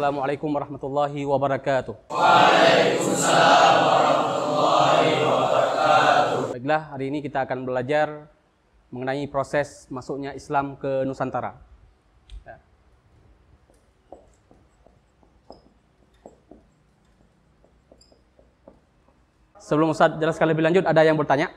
Assalamualaikum warahmatullahi wabarakatuh. Waalaikumsalam warahmatullahi wabarakatuh. Baiklah, hari ini kita akan belajar mengenai proses masuknya Islam ke Nusantara. Ya. Sebelum Ustaz jelaskan lebih lanjut, ada yang bertanya?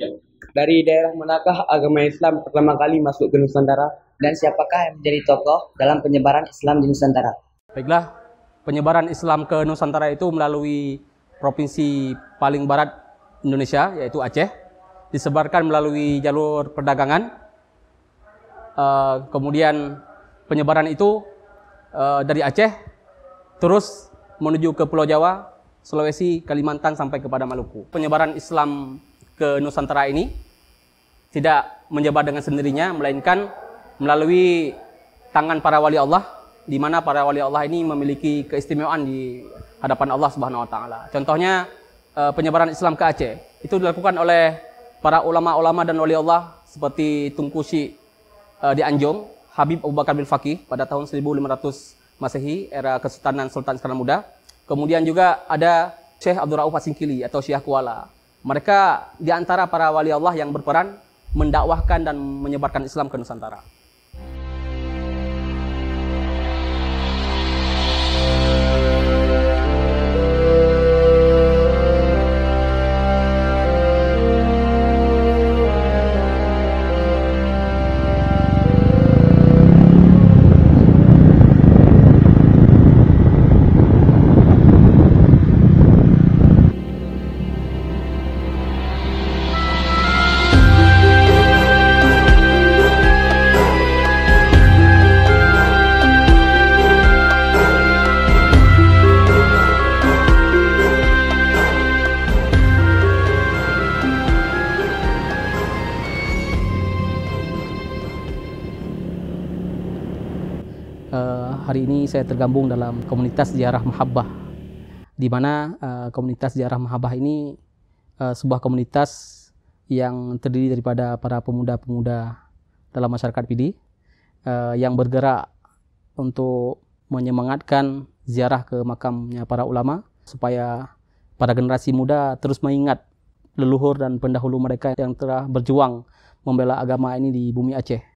Ya. Dari daerah manakah agama Islam pertama kali masuk ke Nusantara? dan siapakah yang menjadi tokoh dalam penyebaran Islam di Nusantara? Baiklah, penyebaran Islam ke Nusantara itu melalui provinsi paling barat Indonesia, yaitu Aceh, disebarkan melalui jalur perdagangan. Eh, kemudian penyebaran itu eh, dari Aceh terus menuju ke Pulau Jawa, Sulawesi, Kalimantan sampai kepada Maluku. Penyebaran Islam ke Nusantara ini tidak menyebar dengan sendirinya, melainkan melalui tangan para wali Allah di mana para wali Allah ini memiliki keistimewaan di hadapan Allah Subhanahu wa taala. Contohnya eh, penyebaran Islam ke Aceh itu dilakukan oleh para ulama-ulama dan wali Allah seperti Tungkusi eh, di Anjung, Habib Abu Bakar bin Fakih pada tahun 1500 Masehi era Kesultanan Sultan Iskandar Muda. Kemudian juga ada Syekh Abdul Rauf Asingkili atau Syekh Kuala. Mereka di antara para wali Allah yang berperan mendakwahkan dan menyebarkan Islam ke Nusantara. hari ini saya tergabung dalam komunitas ziarah mahabbah di mana uh, komunitas ziarah mahabbah ini uh, sebuah komunitas yang terdiri daripada para pemuda-pemuda dalam masyarakat PD uh, eh, yang bergerak untuk menyemangatkan ziarah ke makamnya para ulama supaya para generasi muda terus mengingat leluhur dan pendahulu mereka yang telah berjuang membela agama ini di bumi Aceh.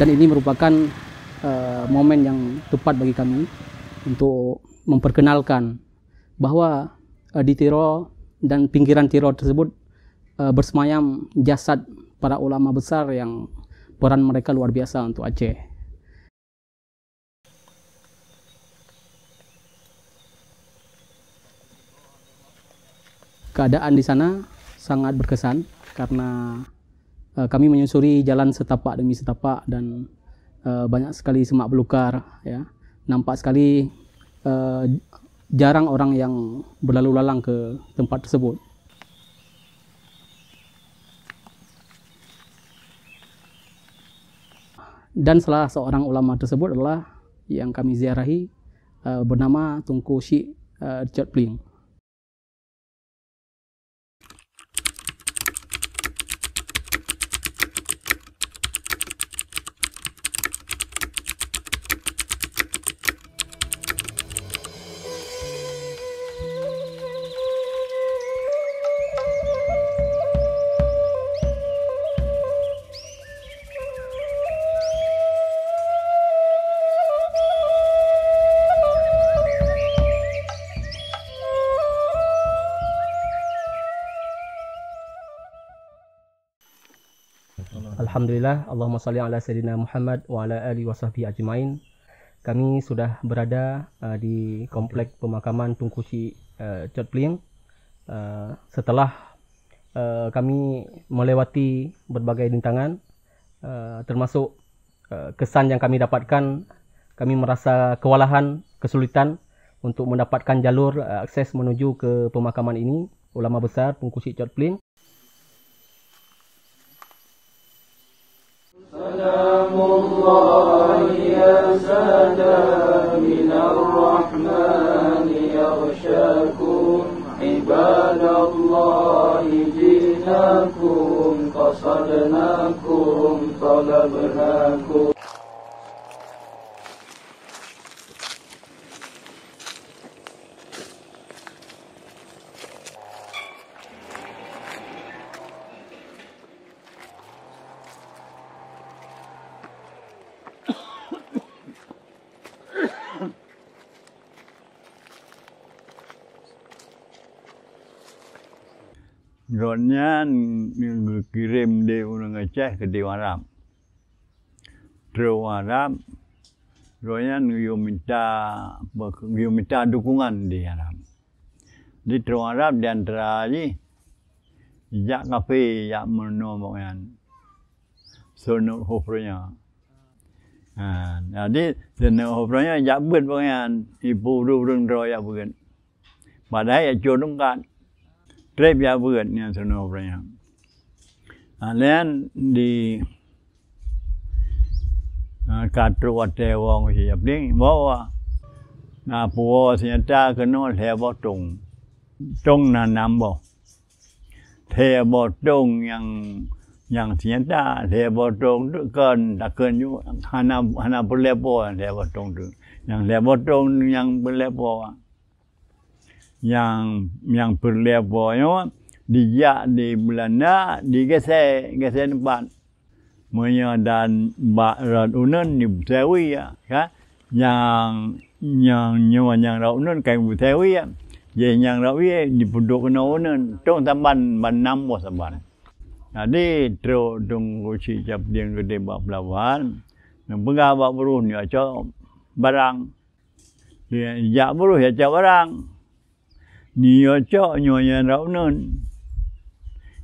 dan ini merupakan uh, momen yang tepat bagi kami untuk memperkenalkan bahwa uh, di Tiro dan pinggiran Tiro tersebut uh, bersemayam jasad para ulama besar yang peran mereka luar biasa untuk Aceh. Keadaan di sana sangat berkesan karena Eh, kami menyusuri jalan setapak demi setapak dan uh, banyak sekali semak belukar ya nampak sekali uh, jarang orang yang berlalu lalang ke tempat tersebut dan salah seorang ulama tersebut adalah yang kami ziarahi uh, bernama Tunku Shi uh, Richard Pling. Alhamdulillah, Allahumma salli ala sayyidina Muhammad wa ala ali wa sahbihi ajmain. Kami sudah berada uh, di kompleks pemakaman Tungku Si uh, Chot Uh, setelah uh, kami melewati berbagai rintangan uh, termasuk uh, kesan yang kami dapatkan, kami merasa kewalahan, kesulitan untuk mendapatkan jalur uh, akses menuju ke pemakaman ini ulama besar Tungku Si Chot الله يا من الرحمن يغشاكم عباد الله قصدناكم طلبناكم drone-nya kirim di Gunung Aceh ke Dewaram. Dewaram, drone-nya minta, minta dukungan di Arab. Di Dewaram di antara ini, jak kafe, jak menombokan. Sunuk hufrunya. jadi sunuk hufrunya jak ben pengen. Ibu burung drone jak ben. Padahal ya cunung kan. รียบยาเบื่อเนี่ยสนอไรครับแล้วดีการตรวจแต่วองเหียบนี่บอกว่านาปัวสัญจาก็นอแถวบอตรงตรงนานนำบอกแทบอตรงอย่างอย่างสีัญจาแทบอตรงเกินตะเกินอยู่ฮานาฮานาเปรียบบ่แทบอตรงอย่างแทบอตรงอย่างเปรียบบ่ yang yang berlevel yo ya kan? di di Belanda di gese gese tempat moyo dan barat unun di Betawi ya kan yang yang nyawa yang raunun kai Betawi ya je yang rawi di penduk kena unun tong taman banam bos taman jadi tro dong kuci jap ding gede ba pelawan nang bega ba buruh ni acok ya, barang dia jak buruh ya acok barang Nio cok nyo yang rau nun.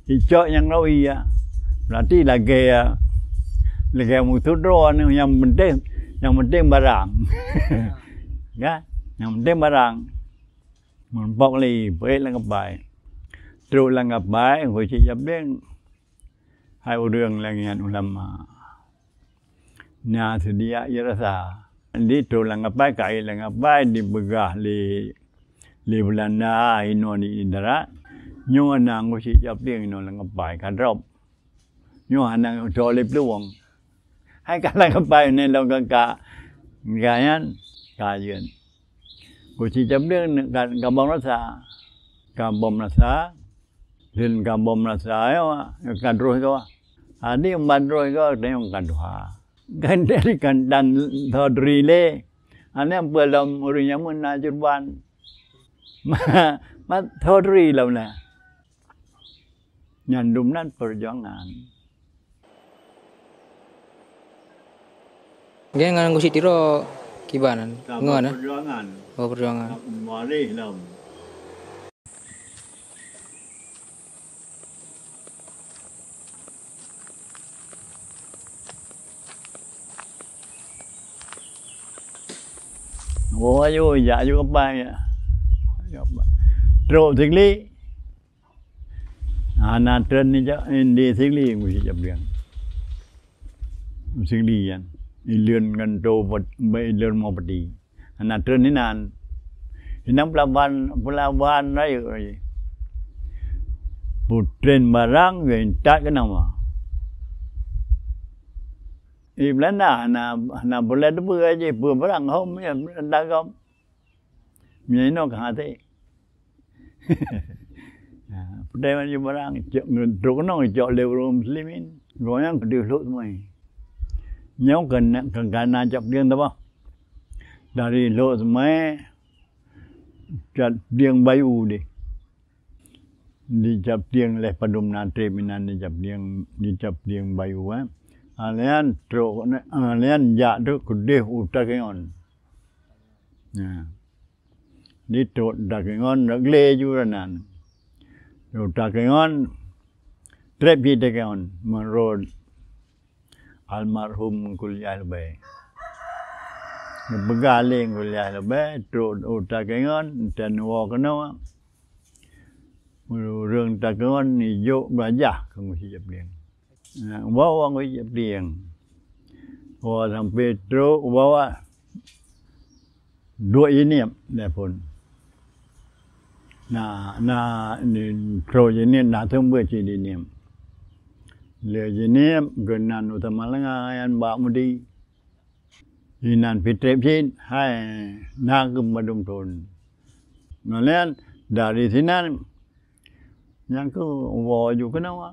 Icok yang rau iya. Berarti lagi ya. Lagi mutu doa yang penting. Yang penting barang. kan? Yang penting barang. Menpok li, baik lah kebai. Teruk lah kebai, gue cik jabing. Hai udang lah dengan ulama. Nah, sedia ia rasa. Di teruk lah kai kaya di begah ลีวลันาอโนนีอินทระยงอนางกุชิจับเตียงนอนแล้งก็ไปกันรอบยงอนนางจอลิบลวง ให้กันแล้วก็ไปในเรากงกากายันกายเยนกุชิจับเรื่องกันกบอมรสากับบอมรสาเรื่องกับบอมรสาเอาะกันรวยก็ว่าอันนี้มันรวยก็ได้องการดนหากันได้กันดันทอดรีเล่อันนี้เปิดลมอริยมุนนาจุดวัน matahari launa nyandumnan perjuangan Dia ngarang gusi tiro kibanan. nggak Perjuangan. Oh perjuangan. Malih lam. Bố ayu dạ ayu Teruk sikit. Ha, nak turn ni je, dia sikit aku cakap dia. Sikit kan. Ilun kan tu, ilun mau peti. Nak turn ni nan. pelabuhan, pelabuhan lagi. Putrin barang, gentat ke nama. Di anak-anak Belanda apa eh, aja, barang, home, ya, eh, dagang. Miyano kang ate. Ah, Pedai man yung barang, druk nong jok lewro muslimin. Goyang kedih luk semua. Nyau kena kegana jok dieng tabah Dari luk semua, jat dieng bayu deh. Di jap dieng leh padum nate minan di jap dieng di jap diang bayu eh. Alian truk, alian jak tu kedih utak on. Nah dito dagingon nagle juranan do dagingon trepi dagingon menurut almarhum kuliah lebay begaling kuliah lebay tu dagingon dan wakno kena Murung takangan ni juk belajar kamu siap dia. Bawa kamu siap dia. Bawa sampai teruk bawa dua ini dah pun na na trojenim na tumbe jidinim le jinim genan utama lenga yan ba mudi inan fitrep jin hai nagum madum ton nolian dari sini yang ke wo ju na wa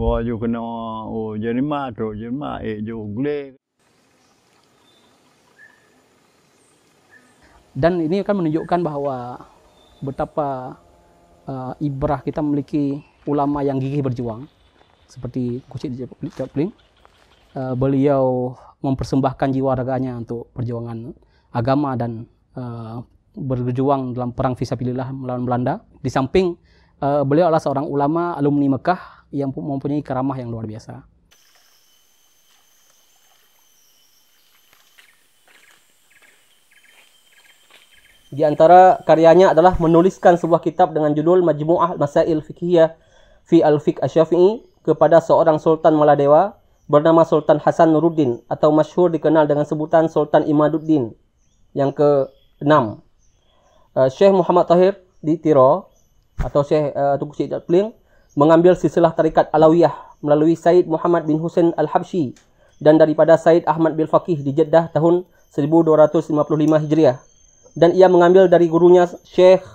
wo ju na o jerima tro jerima e ju gle dan ini akan menunjukkan bahwa betapa uh, ibrah kita memiliki ulama yang gigih berjuang seperti Kucit Joplin uh, beliau mempersembahkan jiwa raganya untuk perjuangan agama dan uh, berjuang dalam perang visabilillah melawan Belanda di samping uh, beliau adalah seorang ulama alumni Mekah yang mempunyai keramah yang luar biasa Di antara karyanya adalah menuliskan sebuah kitab dengan judul Majmu'ah Masail Fikhiyah fi Al-Fiqh Asy-Syafi'i kepada seorang sultan Maladewa bernama Sultan Hasan Nuruddin atau masyhur dikenal dengan sebutan Sultan Imaduddin yang ke-6. Uh, Syekh Muhammad Tahir di Tiro atau Syekh uh, Tuku Syekh Dapling mengambil silsilah tarikat Alawiyah melalui Said Muhammad bin Husain al Habsyi dan daripada Said Ahmad bin Faqih di Jeddah tahun 1255 Hijriah. dan ia mengambil dari gurunya Syekh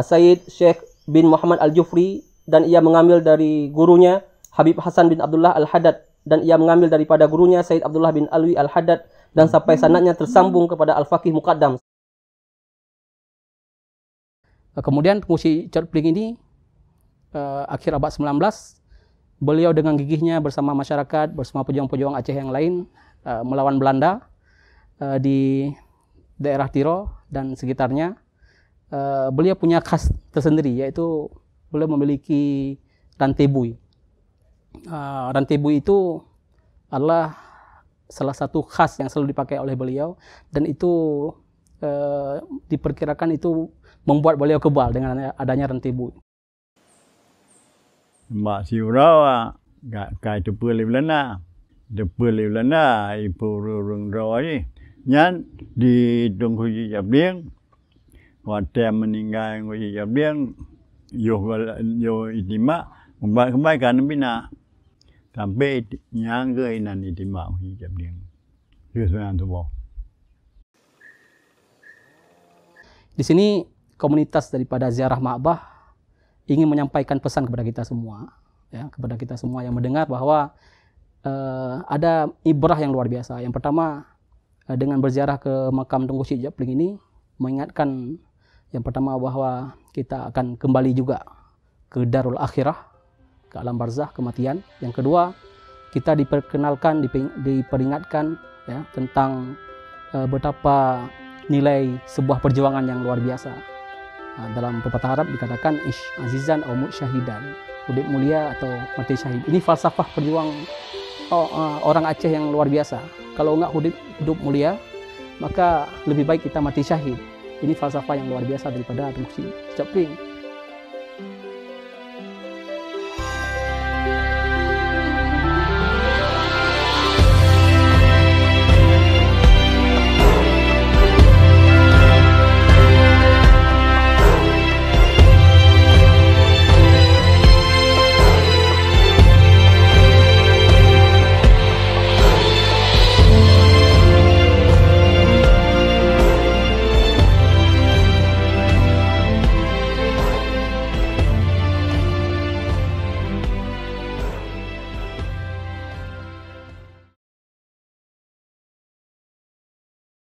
Said Syekh bin Muhammad Al-Jufri dan ia mengambil dari gurunya Habib Hasan bin Abdullah Al-Haddad dan ia mengambil daripada gurunya Said Abdullah bin Alwi Al-Haddad dan sampai sanatnya tersambung kepada Al-Faqih Muqaddam. Kemudian pengungsi Cerpling ini eh, akhir abad 19 beliau dengan gigihnya bersama masyarakat, bersama pejuang-pejuang Aceh yang lain eh, melawan Belanda eh, di daerah Tiro dan sekitarnya, uh, beliau punya khas tersendiri yaitu beliau memiliki bui. Uh, bui itu adalah salah satu khas yang selalu dipakai oleh beliau dan itu uh, diperkirakan itu membuat beliau kebal dengan adanya bui. Mak siurawa ah. gak kai tepul belana. Tepul belana ibu rurung rawa ini nhan di dong ko ji jabieng ko tem meninggal ko ji jabieng yo yo itima umbai kumbai kan bina sampai nyang ke inan itima ko ji itu yo tuh tu Di sini komunitas daripada ziarah Ma'bah ingin menyampaikan pesan kepada kita semua, ya, kepada kita semua yang mendengar bahwa uh, ada ibrah yang luar biasa. Yang pertama, Eh, dengan berziarah ke makam Tunggu Si Japling ini mengingatkan yang pertama bahwa kita akan kembali juga ke darul akhirah, ke alam barzah, kematian. Yang kedua, kita diperkenalkan, diperingatkan ya, tentang uh, betapa nilai sebuah perjuangan yang luar biasa. Nah, dalam pepatah Arab dikatakan ish azizan au syahidan, hidup mulia atau mati syahid. Ini falsafah perjuang oh, uh, orang Aceh yang luar biasa. Kalau enggak hidup, hidup mulia, maka lebih baik kita mati syahid. Ini falsafah yang luar biasa daripada Agung Syekh Japri.